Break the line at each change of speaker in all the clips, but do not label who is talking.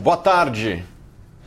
Boa tarde.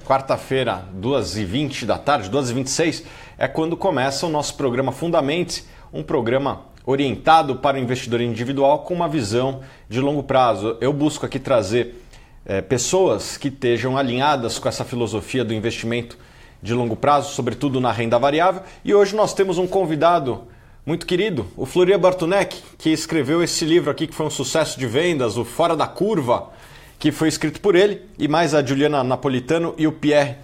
Quarta-feira, 2h20 da tarde, 2h26, é quando começa o nosso programa Fundamente, um programa orientado para o investidor individual com uma visão de longo prazo. Eu busco aqui trazer é, pessoas que estejam alinhadas com essa filosofia do investimento de longo prazo, sobretudo na renda variável. E hoje nós temos um convidado muito querido, o Florian Bartunek, que escreveu esse livro aqui que foi um sucesso de vendas, o Fora da Curva que foi escrito por ele e mais a Juliana Napolitano e o Pierre.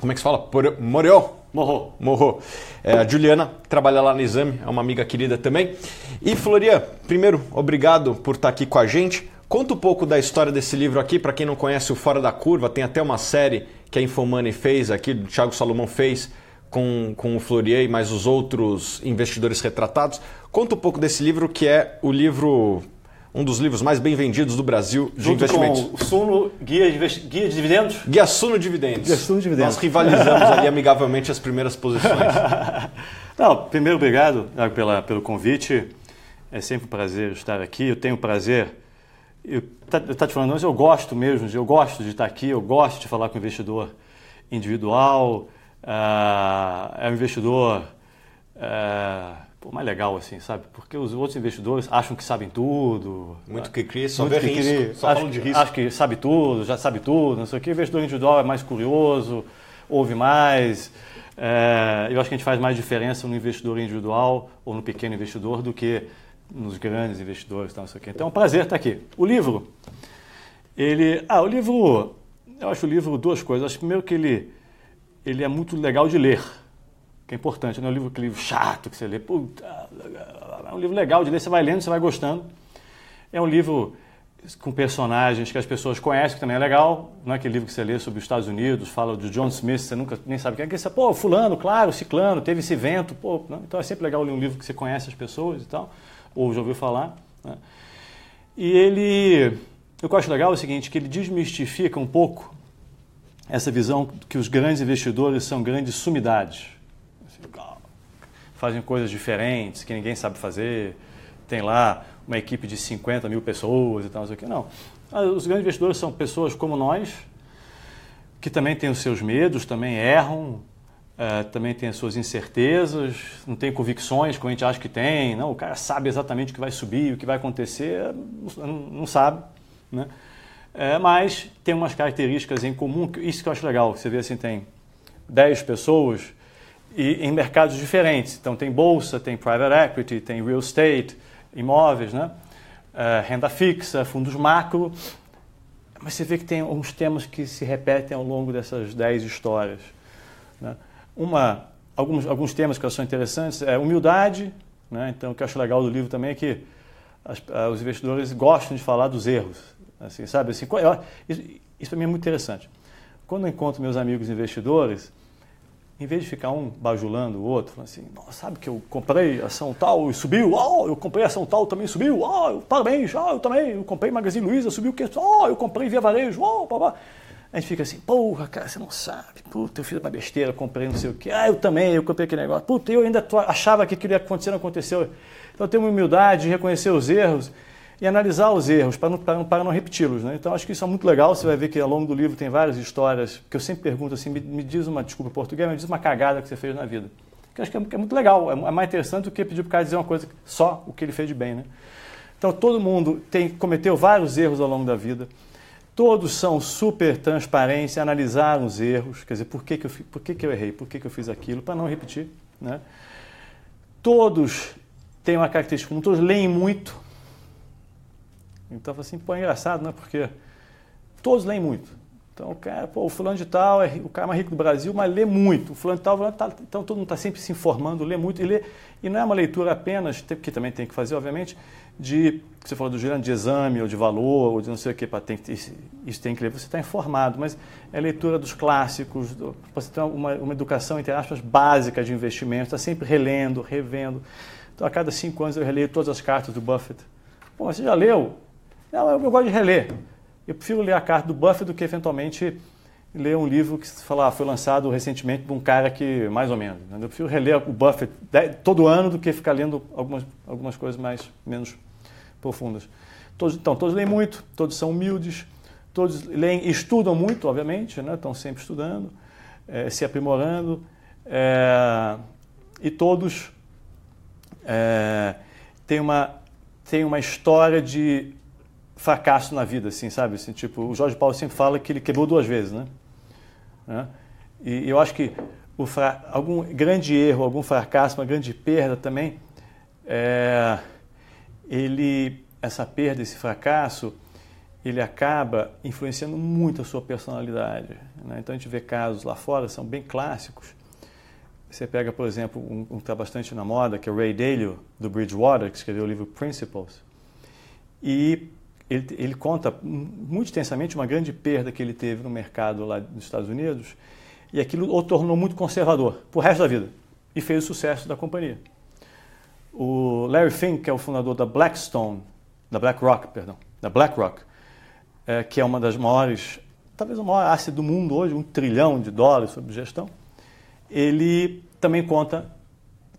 Como é que se fala? Por... Morreu? Morreu. É, a Juliana trabalha lá no Exame, é uma amiga querida também. E Florian, primeiro, obrigado por estar aqui com a gente. Conta um pouco da história desse livro aqui, para quem não conhece o Fora da Curva, tem até uma série que a Infomani fez aqui, o Thiago Salomão fez com, com o Florian e mais os outros investidores retratados. Conta um pouco desse livro, que é o livro um dos livros mais bem vendidos do Brasil de Junto investimentos. Com
Suno, guia, guia de dividendos?
Guia Suno Dividendos. Guia Suno Dividendos. Nós rivalizamos ali amigavelmente as primeiras posições.
Não, primeiro, obrigado pela, pelo convite. É sempre um prazer estar aqui. Eu tenho prazer. Eu tá, estou tá te falando, mas eu gosto mesmo, eu gosto de estar aqui, eu gosto de falar com o investidor individual. Uh, é um investidor. Uh, pô, mais legal, assim, sabe? Porque os outros investidores acham que sabem tudo. Muito né? que cria, só vê risco, só acho, de risco. Acho que sabe tudo, já sabe tudo, não sei o que. O investidor individual é mais curioso, ouve mais. É, eu acho que a gente faz mais diferença no investidor individual ou no pequeno investidor do que nos grandes investidores, tal, tá, não sei o que. Então é um prazer estar aqui. O livro, ele... Ah, o livro... Eu acho o livro duas coisas. Acho primeiro que ele, ele é muito legal de ler, que é importante, não né? é um livro, livro chato que você lê. Puta, é um livro legal de ler, você vai lendo, você vai gostando. É um livro com personagens que as pessoas conhecem, que também é legal. Não é aquele livro que você lê sobre os Estados Unidos, fala de John Smith, você nunca nem sabe quem é. Que você, pô, fulano, claro, ciclano, teve esse vento Pô, não? Né? Então é sempre legal ler um livro que você conhece as pessoas e tal, ou já ouviu falar. Né? E ele... O que eu acho legal é o seguinte, que ele desmistifica um pouco essa visão que os grandes investidores são grandes sumidades fazem coisas diferentes que ninguém sabe fazer, tem lá uma equipe de 50 mil pessoas e tal, não. não. Ah, os grandes investidores são pessoas como nós, que também têm os seus medos, também erram, é, também tem as suas incertezas, não tem convicções como a gente acha que tem, não, o cara sabe exatamente o que vai subir, o que vai acontecer, é, não, sabe, né? É, mas tem umas características em comum, isso que eu acho legal, você vê assim, tem 10 pessoas e em mercados diferentes. Então tem bolsa, tem private equity, tem real estate, imóveis, né? Uh, renda fixa, fundos macro. Mas você vê que tem alguns temas que se repetem ao longo dessas 10 histórias. Né? Uma, alguns, alguns temas que eu acho interessantes é humildade. Né? Então, o que eu acho legal do livro também é que as, uh, os investidores gostam de falar dos erros. Assim, sabe? Assim, é, isso, isso para mim é muito interessante. Quando eu encontro meus amigos investidores, em vez de ficar um bajulando o outro, falando assim, sabe que eu comprei ação tal e subiu, oh, eu comprei ação tal também subiu, oh, eu, parabéns, oh, eu também, eu comprei Magazine Luiza, subiu o que, oh, eu comprei Via Varejo, oh, babá. A gente fica assim, porra, cara, você não sabe, puta, eu fiz uma besteira, comprei não sei o que, ah, eu também, eu comprei aquele negócio, puta, eu ainda achava que aquilo ia acontecer, não aconteceu. Então ter uma humildade, reconhecer os erros, e analisar os erros para não, para não repeti-los. Né? Então, acho que isso é muito legal. Você vai ver que ao longo do livro tem várias histórias que eu sempre pergunto assim: me, me diz uma, desculpa português, me diz uma cagada que você fez na vida. Que acho que é, que é, muito legal, é, é mais interessante do que pedir para o cara dizer uma coisa só o que ele fez de bem. Né? Então, todo mundo tem, cometeu vários erros ao longo da vida. Todos são super transparentes, analisaram os erros, quer dizer, por que, que, eu, por que, que eu errei, por que, que eu fiz aquilo, para não repetir. Né? Todos têm uma característica, todos leem muito, então, assim, pô, é engraçado, né? Porque todos leem muito. Então, o cara, pô, o fulano de tal é o cara mais rico do Brasil, mas lê muito. O fulano de tal, então todo mundo está sempre se informando, lê muito e lê. E não é uma leitura apenas, que também tem que fazer, obviamente, de, você falou do gerando de exame ou de valor ou de não sei o que, pá, tem, isso tem que ler, você está informado, mas é leitura dos clássicos, do, você tem uma, uma educação, entre aspas, básica de investimento, está sempre relendo, revendo. Então, a cada cinco anos eu releio todas as cartas do Buffett. Pô, você já leu? Não, eu, eu gosto de reler. Eu prefiro ler a carta do Buffett do que eventualmente ler um livro que falar, ah, foi lançado recentemente de um cara que, mais ou menos. Né? Eu prefiro reler o Buffett todo ano do que ficar lendo algumas, algumas coisas mais menos profundas. Todos, então, todos leem muito, todos são humildes, todos leem, estudam muito, obviamente, né? estão sempre estudando, é, se aprimorando, é, e todos é, têm, uma, têm uma história de fracasso na vida, assim, sabe? Assim, tipo, o Jorge Paulo sempre fala que ele quebrou duas vezes, né? né? E eu acho que fra... algum grande erro, algum fracasso, uma grande perda também, é... ele, essa perda, esse fracasso, ele acaba influenciando muito a sua personalidade. Né? Então a gente vê casos lá fora, são bem clássicos. Você pega, por exemplo, um, um que está bastante na moda, que é o Ray Dalio, do Bridgewater, que escreveu o livro Principles. E ele, ele conta muito extensamente uma grande perda que ele teve no mercado lá nos Estados Unidos e aquilo o tornou muito conservador para o resto da vida e fez o sucesso da companhia. O Larry Fink, que é o fundador da Blackstone, da BlackRock, perdão, da BlackRock, é, que é uma das maiores, talvez a maior asset do mundo hoje, um trilhão de dólares sob gestão, ele também conta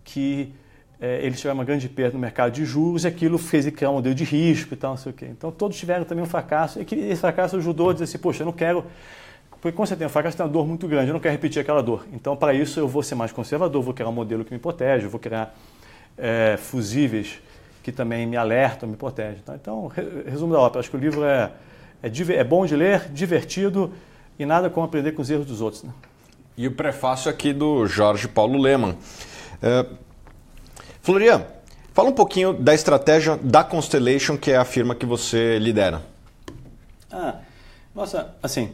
que é, eles tiveram uma grande perda no mercado de juros e aquilo fez criar um modelo de risco e tal, não sei o quê. Então todos tiveram também um fracasso e que esse fracasso ajudou a dizer assim, poxa, eu não quero... Porque quando você tem um fracasso, tem uma dor muito grande, eu não quero repetir aquela dor. Então para isso eu vou ser mais conservador, vou criar um modelo que me protege, vou criar é, fusíveis que também me alertam, me protegem. Tá? Então, resumo da ópera, acho que o livro é, é, é bom de ler, divertido e nada como aprender com os erros dos outros. Né?
E o prefácio aqui do Jorge Paulo Leman. É... Florian, fala um pouquinho da estratégia da Constellation, que é a firma que você lidera.
Ah, nossa, assim,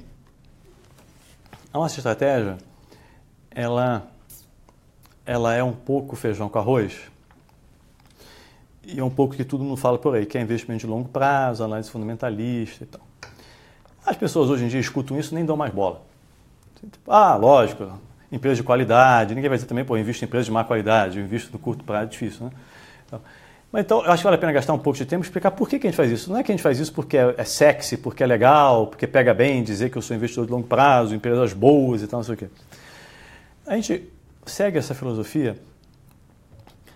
a nossa estratégia, ela, ela é um pouco feijão com arroz, e é um pouco que todo mundo fala por aí, que é investimento de longo prazo, análise fundamentalista e tal. As pessoas hoje em dia escutam isso e nem dão mais bola. Tipo, ah, lógico, empresas de qualidade. Ninguém vai dizer também, pô, invisto em empresas de má qualidade, eu invisto no curto prazo, é difícil, né? Então, mas então, eu acho que vale a pena gastar um pouco de tempo explicar por que, que a gente faz isso. Não é que a gente faz isso porque é, é sexy, porque é legal, porque pega bem dizer que eu sou investidor de longo prazo, empresas boas e tal, não sei o quê. A gente segue essa filosofia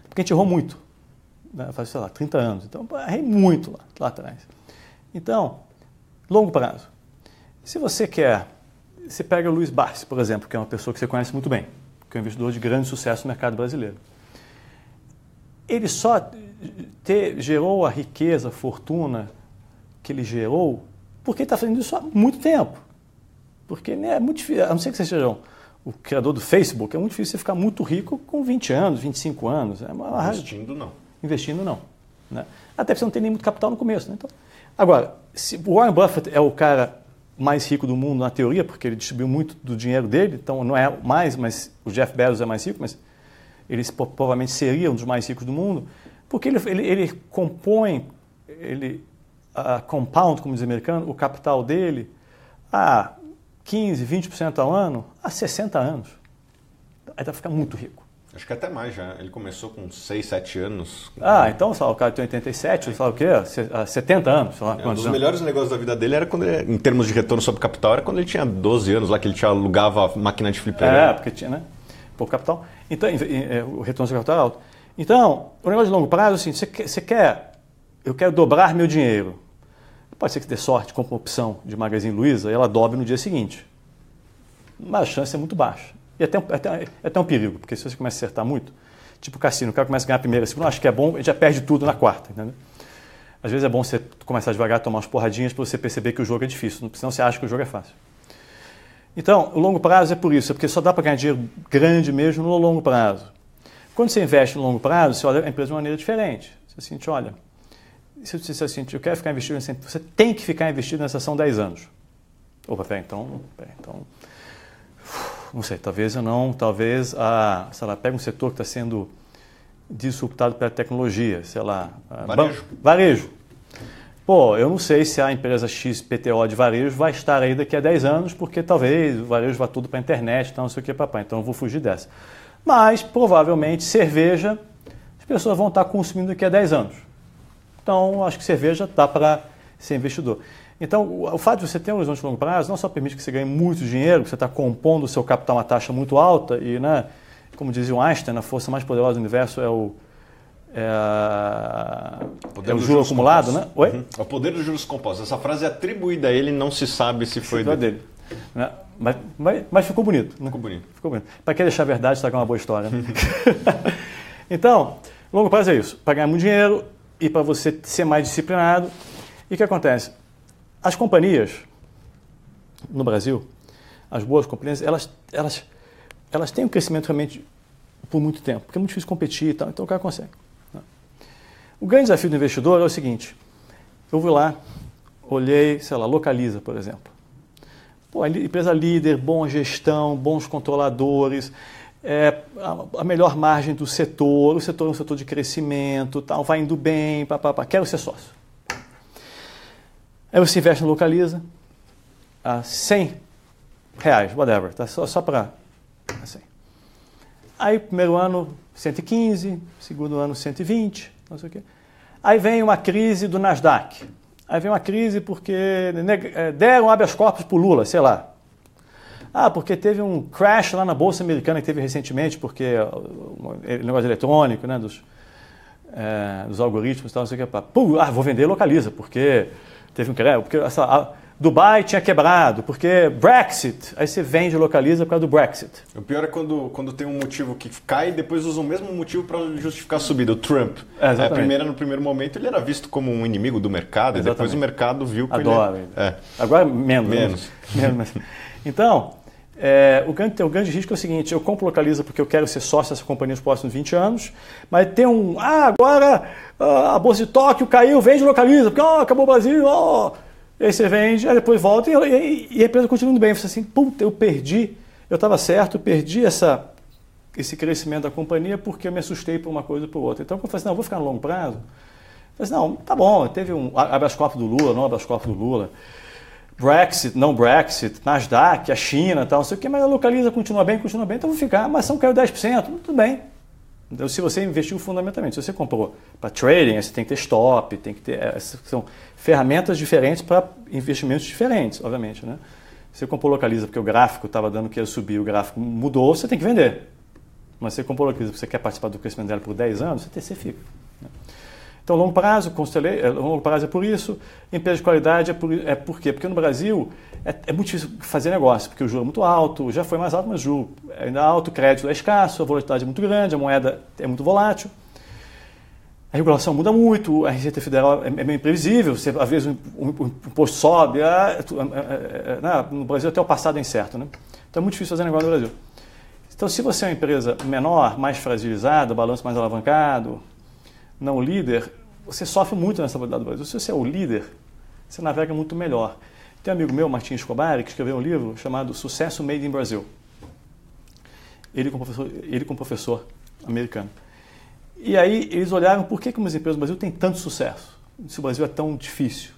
porque a gente errou muito. Né? Faz, sei lá, 30 anos. Então, errei muito lá, lá atrás. Então, longo prazo. Se você quer você pega o Luiz Barsi, por exemplo, que é uma pessoa que você conhece muito bem, que é um investidor de grande sucesso no mercado brasileiro. Ele só ter, gerou a riqueza, a fortuna que ele gerou porque ele está fazendo isso há muito tempo. Porque né, é muito difícil, a não ser que vocês sejam o criador do Facebook, é muito difícil você ficar muito rico com 20 anos, 25 anos. É uma... Investindo não. Investindo não. Né? Até porque você não tem nem muito capital no começo. Né? Então, agora, se o Warren Buffett é o cara mais rico do mundo na teoria, porque ele distribuiu muito do dinheiro dele, então não é mais, mas o Jeff Bezos é mais rico, mas ele provavelmente seria um dos mais ricos do mundo, porque ele, ele, ele compõe, ele uh, compound, como diz o americano, o capital dele a 15, 20% ao ano, há 60 anos. Aí vai tá ficar muito rico.
Acho que até mais já. Ele começou com 6, 7 anos. Ah,
então o cara tem 87, é. sei o quê? 70 ah, anos, sei lá é, Um dos anos. melhores negócios
da vida dele era quando ele, em termos de retorno sobre capital, era quando ele tinha 12 anos lá, que ele tinha, alugava máquina de fliperama. É, né? porque
tinha, né? Pouco capital. Então, é, o retorno sobre capital é alto. Então, o negócio de longo prazo é o seguinte, você quer, você quer eu quero dobrar meu dinheiro. Pode ser que dê sorte, compra uma opção de Magazine Luiza e ela dobre no dia seguinte. Mas a chance é muito baixa. E até um, até, até um perigo, porque se você começa a acertar muito, tipo o cassino, o cara começa a ganhar a primeira, a segunda, acho que é bom, já perde tudo na quarta, entendeu? Às vezes é bom você começar devagar, tomar umas porradinhas para você perceber que o jogo é difícil, senão você acha que o jogo é fácil. Então, o longo prazo é por isso, é porque só dá para ganhar dinheiro grande mesmo no longo prazo. Quando você investe no longo prazo, você olha a empresa de uma maneira diferente. Você sente, olha, se você sente eu quero ficar investido nessa você tem que ficar investido nessa ação 10 anos. Opa, peraí, então, pera, então não sei, talvez eu não, talvez, a, sei lá, pega um setor que está sendo disruptado pela tecnologia, sei lá. Varejo. Varejo. Pô, eu não sei se a empresa XPTO de varejo vai estar aí daqui a 10 anos, porque talvez o varejo vá tudo para a internet, então não sei o que, papai. Então eu vou fugir dessa. Mas, provavelmente, cerveja, as pessoas vão estar consumindo daqui a 10 anos. Então, acho que cerveja dá para ser investidor. Então, o fato de você ter um horizonte de longo prazo não só permite que você ganhe muito dinheiro, que você está compondo o seu capital a uma taxa muito alta e, né, como dizia o Einstein, a força mais poderosa do universo é o, é, é o juro acumulado, compostos. né? Oi?
Uhum. É o poder dos juros compostos. Essa frase é atribuída a ele, não se sabe se foi
dele. dele. Né? Mas, mas, mas, ficou bonito. Né? Ficou bonito. Ficou bonito. Para quem deixar a verdade, está com é uma boa história. Né? então, longo prazo é isso. Para ganhar muito dinheiro e para você ser mais disciplinado e o que acontece? As companhias no Brasil, as boas companhias, elas, elas, elas têm um crescimento realmente por muito tempo, porque é muito difícil competir e tal, então o cara consegue. Né? O grande desafio do investidor é o seguinte: eu fui lá, olhei, sei lá, localiza, por exemplo. Pô, empresa líder, boa gestão, bons controladores, é, a, a, melhor margem do setor, o setor é um setor de crescimento, tal, vai indo bem, pá, pá, pá, quero ser sócio. Aí você investe no Localiza a 100 reais, whatever, tá? só, só para assim. Aí primeiro ano 115, segundo ano 120, não sei o quê. Aí vem uma crise do Nasdaq. Aí vem uma crise porque é, deram habeas corpus para o Lula, sei lá. Ah, porque teve um crash lá na Bolsa Americana que teve recentemente, porque o negócio eletrônico, né, dos, é, dos algoritmos e tal, não sei o que. Pum, ah, vou vender localiza, porque Teve um crédito, porque sei lá, Dubai tinha quebrado, porque Brexit. Aí você vende e localiza por causa do Brexit.
O pior é quando, quando tem um motivo que cai e depois usa o mesmo motivo para justificar a subida. O
Trump. É, é, primeiro, no
primeiro momento, ele era
visto como um inimigo do mercado exatamente. e depois o mercado viu que Adoro, é. ele... É. Agora menos. Menos. menos. Então, é, o, grande, o grande risco é o seguinte: eu compro localiza porque eu quero ser sócio dessa companhia nos próximos 20 anos, mas tem um. Ah, agora ah, a bolsa de Tóquio caiu, vende localiza, porque oh, acabou o Brasil, oh. aí você vende, aí depois volta e, e, e a empresa continua indo bem. Você assim, puta, eu perdi, eu estava certo, perdi essa, esse crescimento da companhia porque eu me assustei por uma coisa ou por outra. Então, quando eu falei assim, não, eu vou ficar no longo prazo, eu falei assim, não, tá bom, teve um habeas corpus do Lula, não habeas corpus do Lula. Brexit, não Brexit, Nasdaq, a China, tal, não sei o que, mas a localiza, continua bem, continua bem, então vou ficar, mas são caiu 10%, tudo bem. Então, se você investiu fundamentalmente, se você comprou para trading, você tem que ter stop, tem que ter. Eh, são ferramentas diferentes para investimentos diferentes, obviamente. Né? Você comprou localiza porque o gráfico estava dando que ia subir, o gráfico mudou, você tem que vender. Mas você comprou localiza porque você quer participar do crescimento dela por 10 anos, você, tem, você fica. Né? Então, longo prazo, constelei, é, longo prazo é por isso, empresa de qualidade é por, é por quê? Porque no Brasil é, é muito difícil fazer negócio, porque o juro é muito alto, já foi mais alto, mas o juro é ainda é alto, o crédito é escasso, a volatilidade é muito grande, a moeda é muito volátil. A regulação muda muito, a Receita Federal é, é meio imprevisível, você, às vezes o imposto sobe, ah, né, no Brasil até o passado é incerto. Né? Então é muito difícil fazer negócio no Brasil. Então, se você é uma empresa menor, mais fragilizada, balanço mais alavancado, não líder, você sofre muito nessa validade do Brasil. Se você é o líder, você navega muito melhor. Tem um amigo meu, Martins Escobar, que escreveu um livro chamado Sucesso Made in Brasil. Ele com professor, ele com professor americano. E aí eles olharam por que, que umas empresas do Brasil têm tanto sucesso, se o Brasil é tão difícil.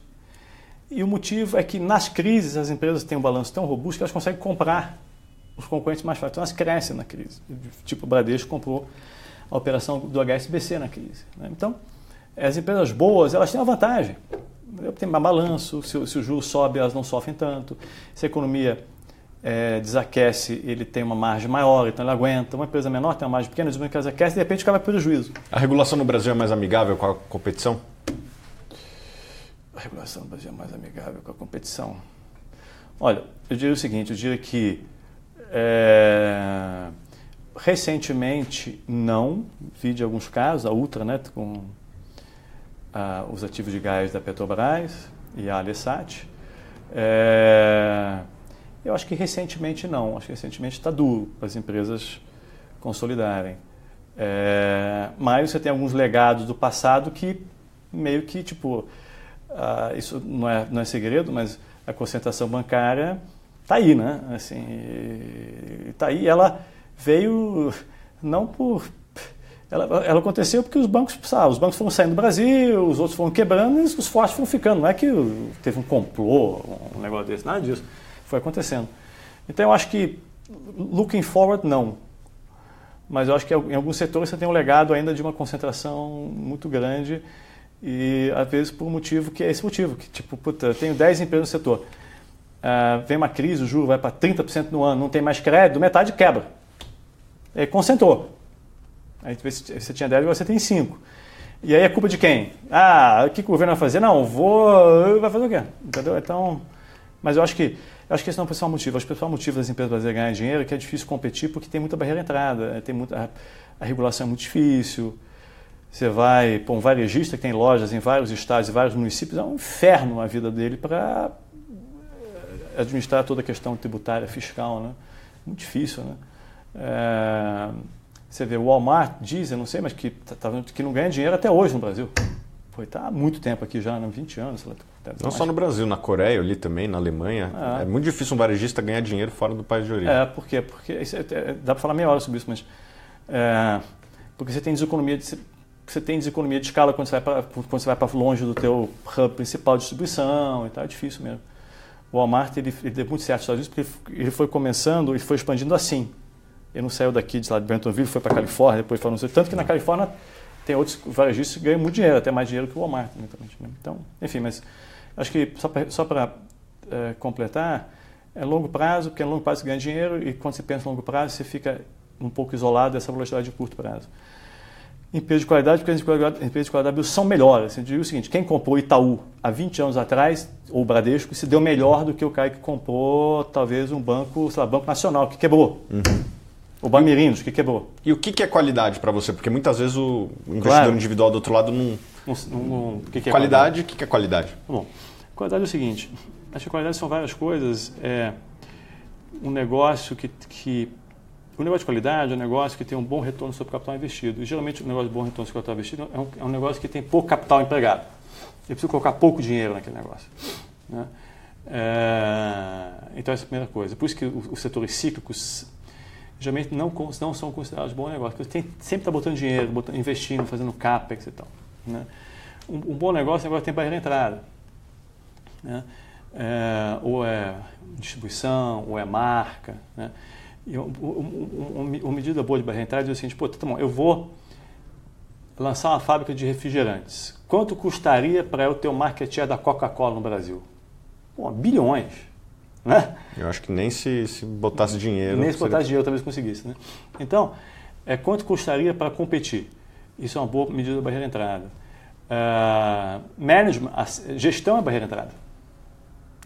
E o motivo é que nas crises as empresas têm um balanço tão robusto que elas conseguem comprar os concorrentes mais fracos. Então elas crescem na crise. Tipo, o Bradesco comprou a operação do HSBC na crise. Né? Então, as empresas boas, elas têm uma vantagem. Tem balanço, se, se o juros sobe, elas não sofrem tanto. Se a economia é, desaquece, ele tem uma margem maior, então ele aguenta. Uma empresa menor tem uma margem pequena, uma empresa aquece, de repente acaba prejuízo. A regulação no Brasil é mais amigável com a competição? A regulação no Brasil é mais amigável com a competição. Olha, eu diria o seguinte, eu diria que é, Recentemente, não. Vi de alguns casos, a né com ah, os ativos de gás da Petrobras e a Alessat. É, eu acho que recentemente não. Acho que recentemente está duro para as empresas consolidarem. É, mas você tem alguns legados do passado que meio que, tipo, ah, isso não é, não é segredo, mas a concentração bancária está aí, né? Assim, está aí. Ela veio não por. Ela, ela aconteceu porque os bancos precisavam. Os bancos foram saindo do Brasil, os outros foram quebrando e os fortes foram ficando. Não é que teve um complô, um negócio desse, nada disso. Foi acontecendo. Então eu acho que, looking forward, não. Mas eu acho que em alguns setores você tem um legado ainda de uma concentração muito grande e às vezes por um motivo que é esse motivo, que tipo, puta, tenho 10 empresas no setor. Uh, vem uma crise, o juro vai para 30% no ano, não tem mais crédito, metade quebra é, concentrou. Aí você tinha 10, agora você tem 5. E aí é culpa de quem? Ah, o que, que o governo vai fazer? Não, vou. Vai fazer o quê? Entendeu? Então. Mas eu acho que eu acho que esse não é o principal motivo. Acho que o principal motivo das empresas brasileiras ganharem dinheiro é que é difícil competir porque tem muita barreira de entrada, é, tem muita, a, a regulação é muito difícil. Você vai para um varejista que tem lojas em vários estados e vários municípios, é um inferno a vida dele para eh, administrar toda a questão tributária, fiscal, né? Muito difícil, né? É, você vê, o Walmart diz, eu não sei, mas que, tá, tá que não ganha dinheiro até hoje no Brasil. Foi, tá há muito tempo aqui já, 20 né, anos. Lá, não mais. só
no Brasil, na Coreia ali também, na Alemanha. É. é. muito difícil
um varejista ganhar dinheiro fora do país de origem. É, por quê? Porque isso, é, é dá para falar meia hora sobre isso, mas. É, porque você tem deseconomia de. Você tem deseconomia de escala quando você vai para longe do teu hub principal de distribuição e tal, é difícil mesmo. O Walmart ele, ele deu muito certo nos Estados Unidos porque ele foi começando, e foi expandindo assim. Ele não saiu daqui de lá de Bentonville, foi para Califórnia, depois foi não sei. Tanto que na Califórnia tem outros varejistas que ganham muito dinheiro, até mais dinheiro que o Walmart. Né? Então, enfim, mas acho que só para é, eh, completar, é longo prazo, porque é longo prazo você ganha dinheiro e quando você pensa em longo prazo, você fica um pouco isolado dessa velocidade de curto prazo. Empresas de qualidade, porque empresas de qualidade são melhores. Eu digo o seguinte, quem comprou Itaú há 20 anos atrás, ou Bradesco, se deu melhor do que o cara que comprou talvez um banco, sei lá, Banco Nacional, que quebrou. Uhum. O Bamirinos, que quebrou. É e
o que, que é qualidade para você? Porque muitas vezes o investidor claro. individual do outro lado não.
não, não que é qualidade, o que, que é qualidade? Tá bom, qualidade é o seguinte: acho que qualidade são várias coisas. É um negócio que. que um negócio de qualidade é um negócio que tem um bom retorno sobre o capital investido. E, geralmente, um negócio de bom retorno sobre o capital investido é um, é um negócio que tem pouco capital empregado. Eu preciso colocar pouco dinheiro naquele negócio. Né? É, então, essa é a primeira coisa. Por isso que os setores cíclicos geralmente não, não são considerados bons negócios, porque você tem, sempre está botando dinheiro, botando, investindo, fazendo CAPEX e tal. Né? Um, um, bom negócio agora tem barreira de entrada. Né? É, ou é distribuição, ou é marca. Né? E um, um, uma medida boa de barreira de entrada é o seguinte, pô, tá, tá bom, eu vou lançar uma fábrica de refrigerantes. Quanto custaria para eu ter o marketing da Coca-Cola no Brasil? Bom, bilhões. Né?
Eu acho que nem se, se botasse dinheiro. Nem se botasse seria...
dinheiro talvez conseguisse. Né? Então, é, quanto custaria para competir? Isso é uma boa medida da barreira de entrada. Uh, management, gestão é barreira de entrada.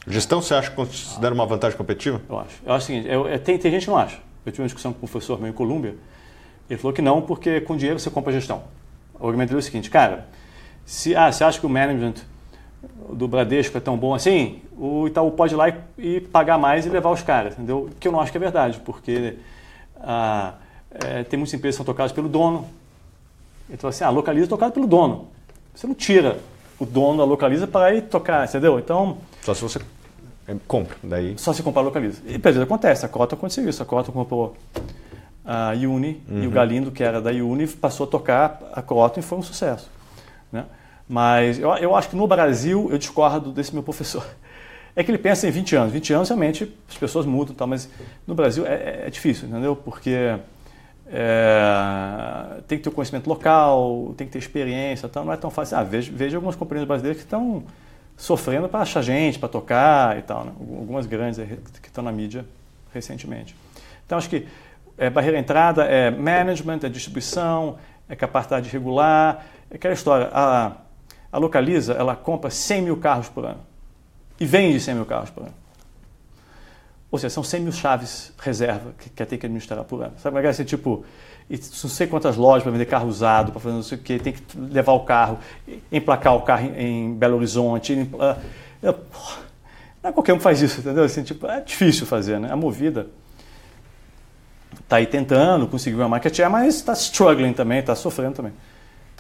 Gestão você acha que considera uma vantagem competitiva? Eu acho. Eu acho o seguinte, eu, eu, é, tem, tem, gente que não acha. Eu tive uma discussão com um professor meu em Colômbia, ele falou que não, porque com dinheiro você compra gestão. O argumento dele é o seguinte, cara, se ah, você acha que o management do Bradesco é tão bom assim, o Itaú pode ir lá e, e pagar mais e levar os caras, entendeu? Que eu não acho que é verdade, porque ah, é, tem muitas empresas que são tocadas pelo dono. Então, assim, a ah, localiza é tocada pelo dono. Você não tira o dono da localiza para ir tocar, entendeu? Então. Só se você é, compra, daí. Só se comprar a localiza. E às vezes acontece, a Cota aconteceu isso, a Cota comprou a Uni uhum. e o uhum. Galindo, que era da Uni, passou a tocar a Cota e foi um sucesso. Né? Mas eu, eu acho que no Brasil eu discordo desse meu professor. É que ele pensa em 20 anos. 20 anos realmente as pessoas mudam, tal mas no Brasil é, é, é difícil, entendeu? Porque é, tem que ter conhecimento local, tem que ter experiência, tá? não é tão fácil. Ah, vejo, vejo algumas companhias brasileiras que estão sofrendo para achar gente, para tocar e tal. Né? Algumas grandes que estão na mídia recentemente. Então acho que é, barreira de entrada é management, é distribuição, é capacidade regular, é aquela história. A, ah, a Localiza, ela compra 100 mil carros por ano e vende 100 mil carros por ano. Ou seja, são 100 mil chaves reserva que, que tem que administrar por ano. Sabe como é que é? tipo, não sei quantas lojas para vender carro usado, para fazer não sei o que, tem que levar o carro, emplacar o carro em Belo Horizonte. Em, ah, eu, não é qualquer um que faz isso, entendeu? Assim, tipo, é difícil fazer, né? A movida está aí tentando, conseguiu uma market share, mas está struggling também, está sofrendo também.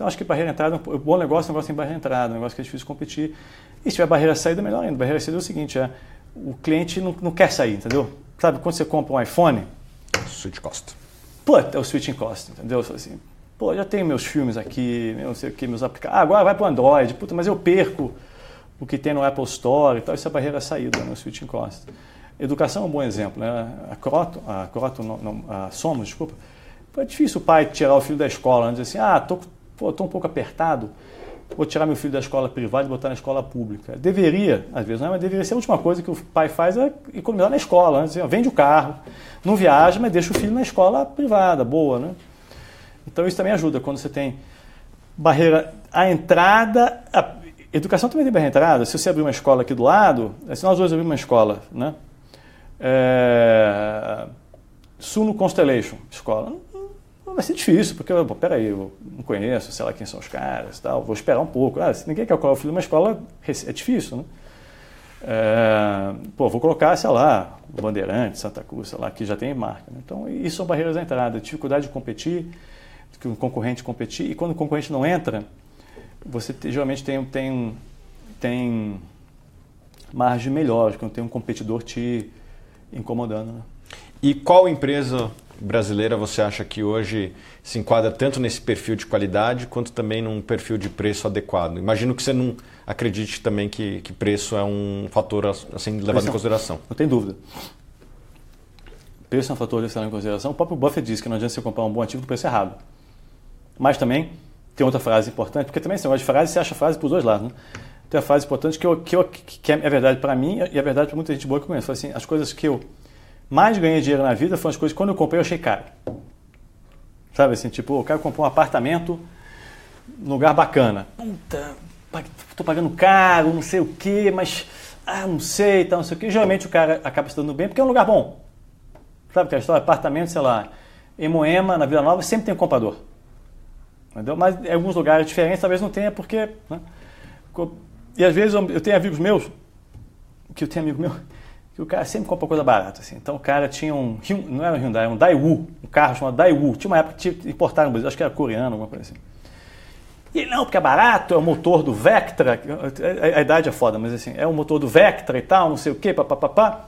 Então, acho que barreira de entrada, um bom negócio é um negócio tem barreira de entrada, um negócio que é difícil competir. E se tiver barreira de saída, melhor ainda. Barreira de saída é o seguinte, é, o cliente não, não quer sair, entendeu? Sabe, quando você compra um iPhone... Switch cost. Pô, é o switching cost, entendeu? Assim, pô, já tenho meus filmes aqui, não sei o que, meus aplicativos. Ah, agora vai para o Android, puta, mas eu perco o que tem no Apple Store e tal. Isso é barreira de saída, né? o switching cost. Educação é um bom exemplo, né? A Croton, a, não, não, a Somos, desculpa, é difícil o pai tirar o filho da escola, né? dizer assim, ah, tô Pô, estou um pouco apertado, vou tirar meu filho da escola privada e botar na escola pública. Deveria, às vezes não é, mas deveria ser a última coisa que o pai faz é economizar na escola. Né? Assim, ó, vende o carro, não viaja, mas deixa o filho na escola privada, boa, né? Então isso também ajuda quando você tem barreira à entrada. A educação também tem barreira à entrada. Se você abrir uma escola aqui do lado, é se nós dois abrimos uma escola, né? É... Suno Constellation, escola vai ser difícil, porque, pô, peraí, eu não conheço, sei lá quem são os caras tal, vou esperar um pouco. Ah, se ninguém quer colocar o filho numa escola, é difícil, né? É, pô, vou colocar, sei lá, Bandeirante, Santa Cruz, sei lá, que já tem marca. Né? Então, isso são barreiras da entrada, dificuldade de competir, que um concorrente competir, e quando o concorrente não entra, você geralmente tem, tem, tem margem melhor, quando tem um competidor te incomodando. Né?
E qual empresa brasileira você acha que hoje se enquadra tanto nesse perfil de qualidade quanto também num perfil de preço adequado? Imagino que você não
acredite também que, que preço é um fator a ser levado em então, consideração. Não tem dúvida. Preço é um fator a ser levado em consideração. O próprio Buffett diz que não adianta você comprar um bom ativo do preço errado. Mas também tem outra frase importante, porque também você assim, gosta de frase, você acha frase para os dois lados. Né? Tem a frase importante que, eu, que, eu, que é, é verdade para mim e é verdade para muita gente boa que eu conheço. Assim, as coisas que eu mais ganhei dinheiro na vida foram as coisas que quando eu comprei eu achei caro. Sabe assim, tipo, o cara comprou um apartamento num lugar bacana. Puta, tô pagando caro, não sei o quê, mas ah, não sei, tal, não sei o quê. Geralmente o cara acaba se dando bem porque é um lugar bom. Sabe aquela história? Apartamento, sei lá, em Moema, na Vila Nova, sempre tem um comprador. Entendeu? Mas em alguns lugares diferentes talvez não tenha porque... Né? E às vezes eu tenho amigos meus, que eu tenho amigo meu, que o cara sempre compra coisa barata. Assim. Então o cara tinha um, não era um Hyundai, era um Daewoo, um carro chamado Daewoo. Tinha uma época que importaram no Brasil, acho que era coreano, alguma coisa assim. E ele, não, porque é barato, é o motor do Vectra, a, a, a idade é foda, mas assim, é o motor do Vectra e tal, não sei o quê, papapá.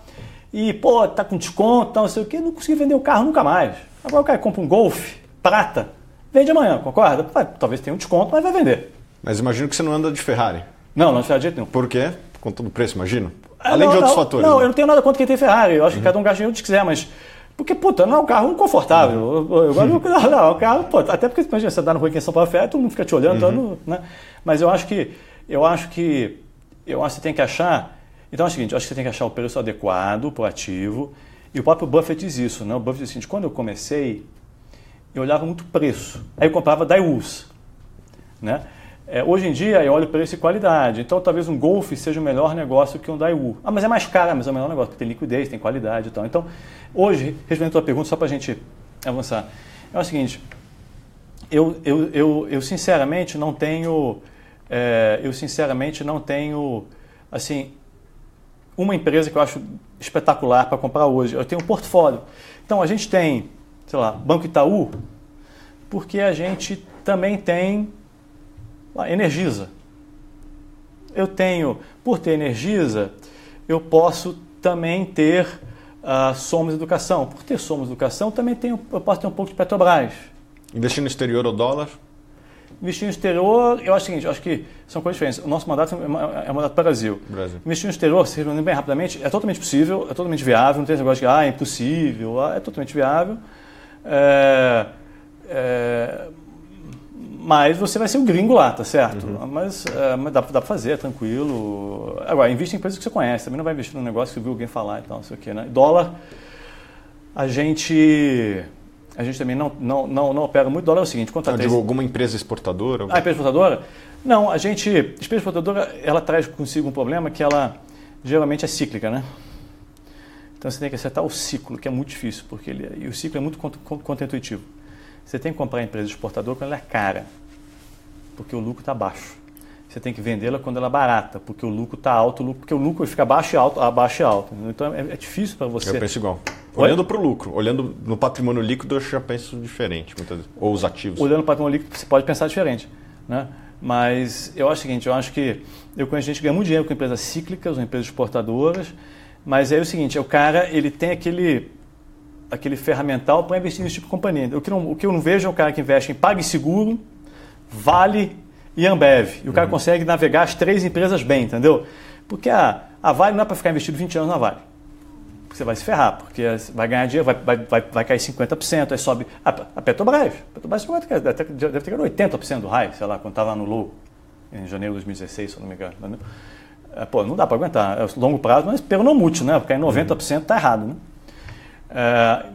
E, pô, tá com desconto, não sei o quê, não consegui vender o carro nunca mais. Agora o cara compra um Golf, prata, vende amanhã, concorda? Talvez tenha um desconto, mas vai vender. Mas imagino que você não anda de Ferrari.
Não, não anda de Ferrari de jeito nenhum. Por quê? Com todo o preço, imagino.
Ah, Além não, de outros não, fatores. Não, né? eu não tenho nada contra quem tem Ferrari. Eu acho uhum. que cada um gasta o que quiser, mas. Porque, puta, não é um carro confortável. Uhum. Eu, eu, eu, não, não, é um carro, pô, até porque imagina, você dá no rua aqui em São Paulo é Ferrari, todo mundo fica te olhando, uhum. todo, né? Mas eu acho que. Eu acho que. Eu acho que você tem que achar. Então é o seguinte, eu acho que você tem que achar o preço adequado para o ativo. E o próprio Buffett diz isso, né? O Buffett diz o seguinte, quando eu comecei, eu olhava muito preço. Aí eu comprava Daiwus, né? É, hoje em dia eu olho preço e qualidade, então talvez um Golf seja o melhor negócio que um Daewoo. Ah, mas é mais caro, ah, mas é o melhor negócio, tem liquidez, tem qualidade e tal. Então, hoje, respondendo a tua pergunta, só para a gente avançar, é o seguinte, eu, eu, eu, eu sinceramente não tenho, é, eu sinceramente não tenho, assim, uma empresa que eu acho espetacular para comprar hoje. Eu tenho um portfólio. Então, a gente tem, sei lá, Banco Itaú, porque a gente também tem ah, Energisa. Eu tenho, por ter Energisa, eu posso também ter uh, Somos Educação. Por ter Somos Educação, também tenho, eu posso ter um pouco de Petrobras. Investir no exterior ou dólar? Investir no exterior, eu acho o seguinte, eu acho que são coisas diferentes. O nosso mandato é, é um mandato para o Brasil. Brasil. Investir no exterior, se respondendo bem rapidamente, é totalmente possível, é totalmente viável, não tem esse negócio de ah, é impossível, ah, é totalmente viável. É, é, mas você vai ser o gringo lá, tá certo? Uhum. Mas, é, mas dá, dá pra fazer, tranquilo. Agora, invista em empresas que você conhece, também não vai investir num negócio que viu alguém falar e tal, não sei o quê, né? Dólar, a gente. A gente também não, não, não, não opera muito. Dólar é o seguinte, conta Não, tá digo, alguma empresa exportadora? Alguma... Ah, empresa exportadora? Não, a gente... empresa exportadora, ela traz consigo um problema que ela geralmente é cíclica, né? Então você tem que acertar o ciclo, que é muito difícil, porque ele, e o ciclo é muito contra-intuitivo. Contra você tem que comprar a empresa exportadora quando ela é cara, porque o lucro está baixo. Você tem que vendê-la quando ela é barata, porque o lucro está alto, o lucro, porque o lucro fica baixo e alto, abaixo ah, e alto. Então é, é difícil para você. Eu penso igual. Olhando para o
lucro, olhando no patrimônio
líquido, eu já penso diferente, muitas vezes.
ou os ativos.
Olhando para o patrimônio líquido, você pode pensar diferente. Né? Mas eu acho o seguinte, eu acho que eu conheço gente que ganha muito dinheiro com empresas cíclicas, ou empresas exportadoras, mas é o seguinte, o cara ele tem aquele aquele ferramental para investir nesse tipo de companhia. O que, não, o que eu não vejo é o cara que investe em PagSeguro, Vale e Ambev. E o cara uhum. consegue navegar as três empresas bem, entendeu? Porque a, a Vale não é para ficar investido 20 anos na Vale. Você vai se ferrar, porque é, vai ganhar dinheiro, vai, vai, vai, vai cair 50%, aí sobe. A, a Petrobras, a Petrobras até, deve ter caído 80% do raio, sei lá, quando estava no low, em janeiro de 2016, se eu não me engano. Né? É, pô, não dá para aguentar. É longo prazo, mas pelo não múltiplo, né? Porque em 90% está errado, né? Ah,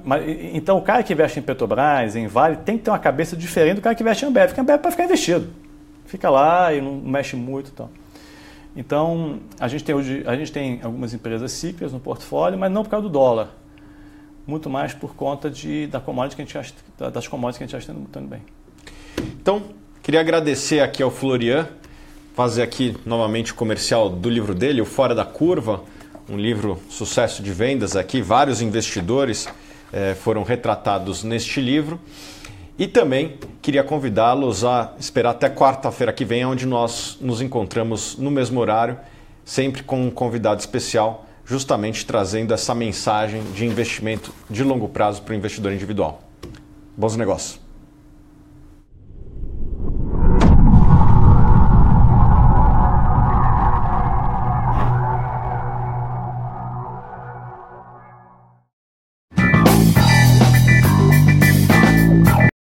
então, o cara que investe em Petrobras, em Vale, tem que ter uma cabeça diferente do cara que investe em Ambev, porque Ambev é para ficar investido. Fica lá e não mexe muito. Então, então a, gente tem hoje, a gente tem algumas empresas cíclicas no portfólio, mas não por causa do dólar. Muito mais por conta de, da commodity que a gente, das commodities que a gente está estando bem.
Então, queria agradecer aqui ao Florian, fazer aqui novamente o comercial do livro dele, O Fora da Curva um livro sucesso de vendas aqui, vários investidores eh, foram retratados neste livro. E também queria convidá-los a esperar até quarta-feira que vem, onde nós nos encontramos no mesmo horário, sempre com um convidado especial, justamente trazendo essa mensagem de investimento de longo prazo para o investidor individual. Bons negócios!